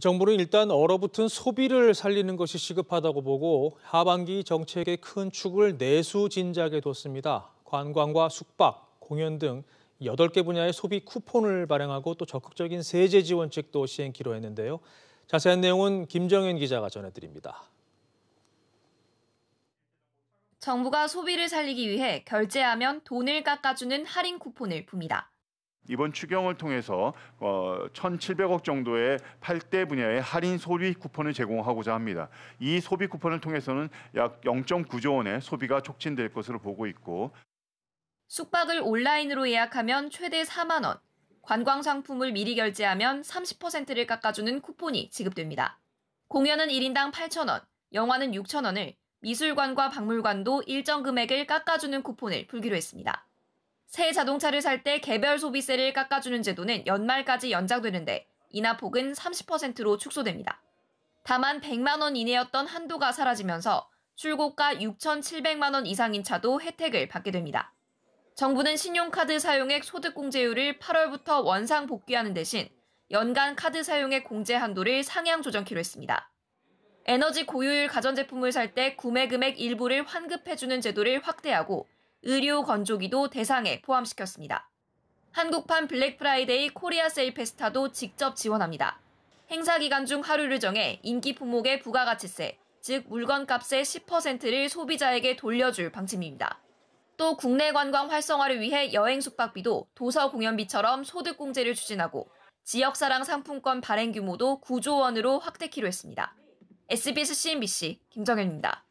정부는 일단 얼어붙은 소비를 살리는 것이 시급하다고 보고 하반기 정책의 큰 축을 내수 진작에 뒀습니다. 관광과 숙박, 공연 등 8개 분야의 소비 쿠폰을 발행하고 또 적극적인 세제 지원책도 시행키로 했는데요. 자세한 내용은 김정현 기자가 전해드립니다. 정부가 소비를 살리기 위해 결제하면 돈을 깎아주는 할인 쿠폰을 풉니다. 이번 추경을 통해서 어, 1,700억 정도의 8대 분야의 할인 소비 쿠폰을 제공하고자 합니다. 이 소비 쿠폰을 통해서는 약 0.9조 원의 소비가 촉진될 것으로 보고 있고 숙박을 온라인으로 예약하면 최대 4만 원, 관광 상품을 미리 결제하면 30%를 깎아주는 쿠폰이 지급됩니다. 공연은 1인당 8천 원, 영화는 6천 원을 미술관과 박물관도 일정 금액을 깎아주는 쿠폰을 풀기로 했습니다. 새 자동차를 살 때 개별 소비세를 깎아주는 제도는 연말까지 연장되는데 이하폭은 30%로 축소됩니다. 다만 100만 원 이내였던 한도가 사라지면서 출고가 6,700만 원 이상인 차도 혜택을 받게 됩니다. 정부는 신용카드 사용액 소득공제율을 8월부터 원상 복귀하는 대신 연간 카드 사용액 공제 한도를 상향 조정키로 했습니다. 에너지 고유율 가전제품을 살 때 구매 금액 일부를 환급해주는 제도를 확대하고 의료 건조기도 대상에 포함시켰습니다. 한국판 블랙프라이데이 코리아 세일 페스타도 직접 지원합니다. 행사 기간 중 하루를 정해 인기 품목의 부가가치세, 즉 물건값의 10%를 소비자에게 돌려줄 방침입니다. 또 국내 관광 활성화를 위해 여행 숙박비도 도서 공연비처럼 소득공제를 추진하고 지역사랑 상품권 발행 규모도 9조 원으로 확대키로 했습니다. SBS CNBC 김정현입니다.